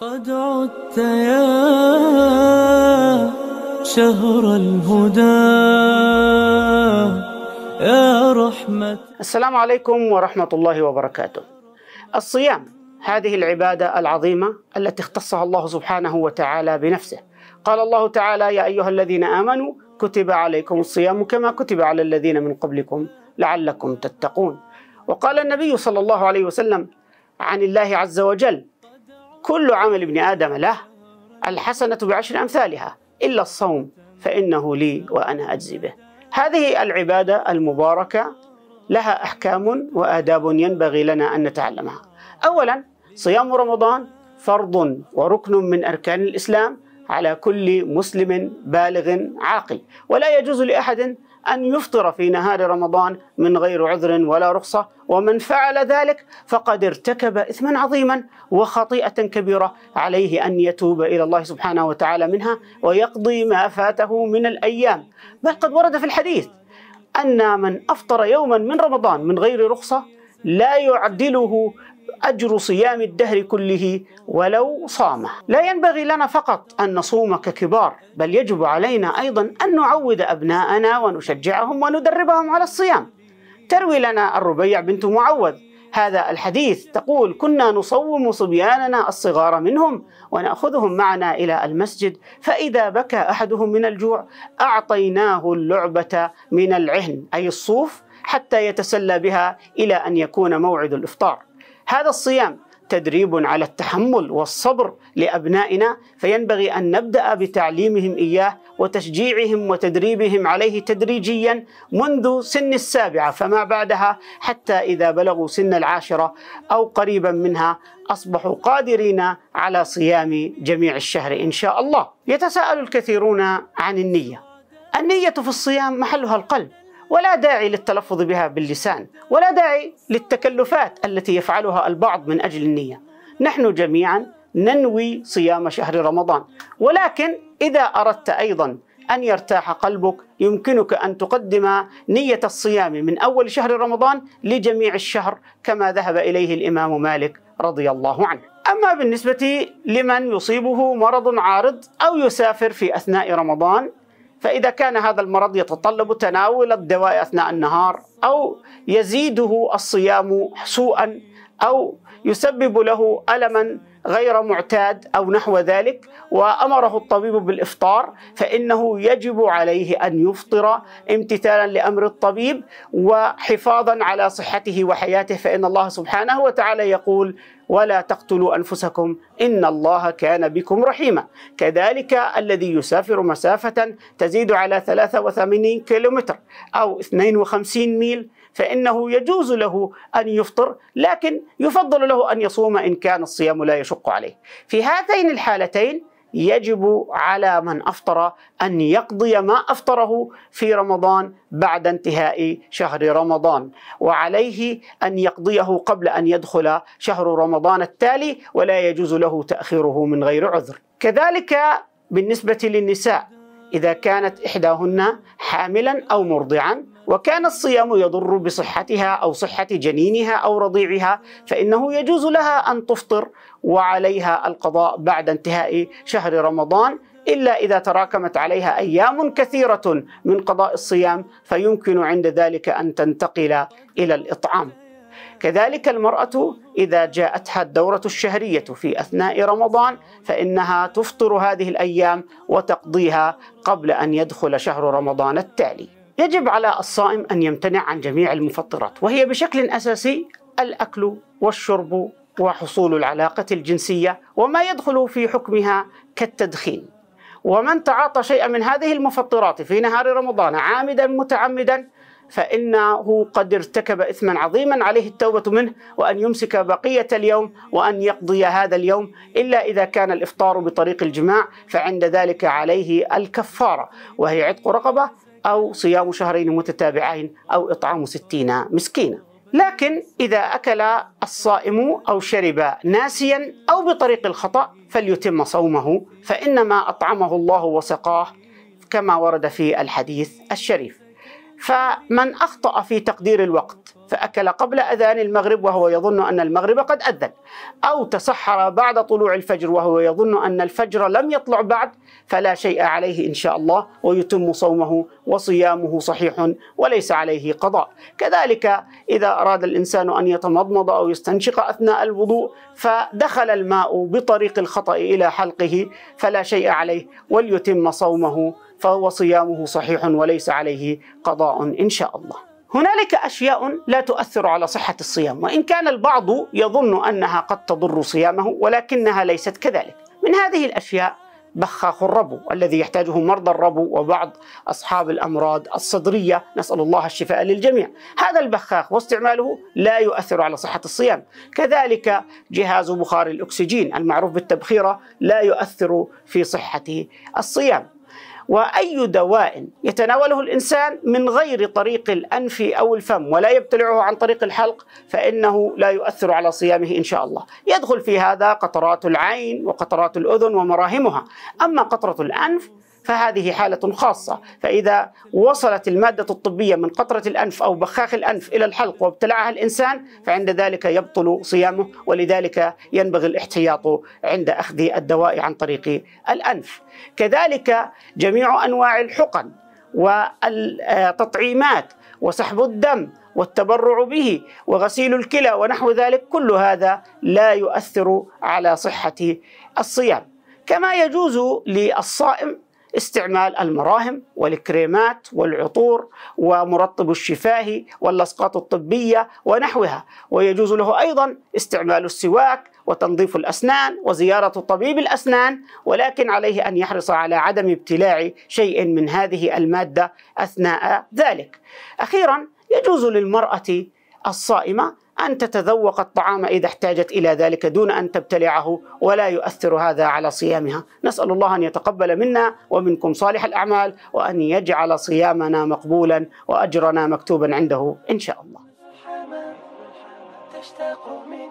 قد عدت يا شهر الهدى يا رحمة السلام عليكم ورحمة الله وبركاته الصيام هذه العبادة العظيمة التي اختصها الله سبحانه وتعالى بنفسه قال الله تعالى يا أيها الذين آمنوا كتب عليكم الصيام كما كتب على الذين من قبلكم لعلكم تتقون وقال النبي صلى الله عليه وسلم عن الله عز وجل كل عمل ابن آدم له الحسنة بعشر أمثالها إلا الصوم فإنه لي وأنا أجزي به هذه العبادة المباركة لها أحكام وآداب ينبغي لنا أن نتعلمها أولا صيام رمضان فرض وركن من أركان الإسلام على كل مسلم بالغ عاقل ولا يجوز لأحد أن يفطر في نهار رمضان من غير عذر ولا رخصة ومن فعل ذلك فقد ارتكب إثما عظيما وخطيئة كبيرة عليه أن يتوب إلى الله سبحانه وتعالى منها ويقضي ما فاته من الأيام بل قد ورد في الحديث أن من أفطر يوما من رمضان من غير رخصة لا يعدله أجر صيام الدهر كله ولو صامه لا ينبغي لنا فقط أن نصوم ككبار بل يجب علينا أيضا أن نعود أبناءنا ونشجعهم وندربهم على الصيام تروي لنا الربيع بنت معوذ هذا الحديث تقول كنا نصوم صبياننا الصغار منهم وناخذهم معنا الى المسجد فاذا بكى احدهم من الجوع اعطيناه اللعبه من العهن اي الصوف حتى يتسلى بها الى ان يكون موعد الافطار هذا الصيام تدريب على التحمل والصبر لابنائنا فينبغي ان نبدا بتعليمهم اياه وتشجيعهم وتدريبهم عليه تدريجيا منذ سن السابعه فما بعدها حتى اذا بلغوا سن العاشره او قريبا منها اصبحوا قادرين على صيام جميع الشهر ان شاء الله. يتساءل الكثيرون عن النيه. النيه في الصيام محلها القلب. ولا داعي للتلفظ بها باللسان ولا داعي للتكلفات التي يفعلها البعض من أجل النية نحن جميعا ننوي صيام شهر رمضان ولكن إذا أردت أيضا أن يرتاح قلبك يمكنك أن تقدم نية الصيام من أول شهر رمضان لجميع الشهر كما ذهب إليه الإمام مالك رضي الله عنه أما بالنسبة لمن يصيبه مرض عارض أو يسافر في أثناء رمضان فإذا كان هذا المرض يتطلب تناول الدواء أثناء النهار أو يزيده الصيام سوءا أو يسبب له ألما غير معتاد أو نحو ذلك وأمره الطبيب بالإفطار فإنه يجب عليه أن يفطر امتثالا لأمر الطبيب وحفاظا على صحته وحياته فإن الله سبحانه وتعالى يقول ولا تقتلوا انفسكم ان الله كان بكم رحيما كذلك الذي يسافر مسافه تزيد على 83 كيلومتر او 52 ميل فانه يجوز له ان يفطر لكن يفضل له ان يصوم ان كان الصيام لا يشق يشق عليه في هاتين الحالتين يجب على من افطر ان يقضي ما افطره في رمضان بعد انتهاء شهر رمضان وعليه ان يقضيه قبل ان يدخل شهر رمضان التالي ولا يجوز له تاخيره من غير عذر كذلك بالنسبه للنساء اذا كانت احداهن حاملا او مرضعا وكان الصيام يضر بصحتها أو صحة جنينها أو رضيعها فإنه يجوز لها أن تفطر وعليها القضاء بعد انتهاء شهر رمضان إلا إذا تراكمت عليها أيام كثيرة من قضاء الصيام فيمكن عند ذلك أن تنتقل إلى الإطعام كذلك المرأة إذا جاءتها الدورة الشهرية في أثناء رمضان فإنها تفطر هذه الأيام وتقضيها قبل أن يدخل شهر رمضان التالي يجب على الصائم أن يمتنع عن جميع المفطرات وهي بشكل أساسي الأكل والشرب وحصول العلاقة الجنسية وما يدخل في حكمها كالتدخين ومن تعاطى شيئا من هذه المفطرات في نهار رمضان عامدا متعمدا فإنه قد ارتكب إثما عظيما عليه التوبة منه وأن يمسك بقية اليوم وأن يقضي هذا اليوم إلا إذا كان الإفطار بطريق الجماع فعند ذلك عليه الكفارة وهي عتق رقبة أو صيام شهرين متتابعين أو إطعام ستين مسكينا لكن إذا أكل الصائم أو شرب ناسيا أو بطريق الخطأ فليتم صومه فإنما أطعمه الله وسقاه كما ورد في الحديث الشريف فمن أخطأ في تقدير الوقت فأكل قبل أذان المغرب وهو يظن أن المغرب قد أذن أو تسحر بعد طلوع الفجر وهو يظن أن الفجر لم يطلع بعد فلا شيء عليه إن شاء الله ويتم صومه وصيامه صحيح وليس عليه قضاء كذلك إذا أراد الإنسان أن يتمضمض أو يستنشق أثناء الوضوء فدخل الماء بطريق الخطأ إلى حلقه فلا شيء عليه وليتم صومه فهو صيامه صحيح وليس عليه قضاء إن شاء الله هنالك أشياء لا تؤثر على صحة الصيام وإن كان البعض يظن أنها قد تضر صيامه ولكنها ليست كذلك من هذه الأشياء بخاخ الربو الذي يحتاجه مرضى الربو وبعض أصحاب الأمراض الصدرية نسأل الله الشفاء للجميع هذا البخاخ واستعماله لا يؤثر على صحة الصيام كذلك جهاز بخار الأكسجين المعروف بالتبخيرة لا يؤثر في صحة الصيام وأي دواء يتناوله الإنسان من غير طريق الأنف أو الفم ولا يبتلعه عن طريق الحلق فإنه لا يؤثر على صيامه إن شاء الله يدخل في هذا قطرات العين وقطرات الأذن ومراهمها أما قطرة الأنف فهذه حالة خاصة فإذا وصلت المادة الطبية من قطرة الأنف أو بخاخ الأنف إلى الحلق وابتلعها الإنسان فعند ذلك يبطل صيامه ولذلك ينبغي الاحتياط عند أخذ الدواء عن طريق الأنف كذلك جميع أنواع الحقن والتطعيمات وسحب الدم والتبرع به وغسيل الكلى ونحو ذلك كل هذا لا يؤثر على صحة الصيام كما يجوز للصائم استعمال المراهم والكريمات والعطور ومرطب الشفاهي واللصقات الطبية ونحوها ويجوز له أيضا استعمال السواك وتنظيف الأسنان وزيارة طبيب الأسنان ولكن عليه أن يحرص على عدم ابتلاع شيء من هذه المادة أثناء ذلك أخيرا يجوز للمرأة الصائمة أن تتذوق الطعام إذا احتاجت إلى ذلك دون أن تبتلعه ولا يؤثر هذا على صيامها نسأل الله أن يتقبل منا ومنكم صالح الأعمال وأن يجعل صيامنا مقبولا وأجرنا مكتوبا عنده إن شاء الله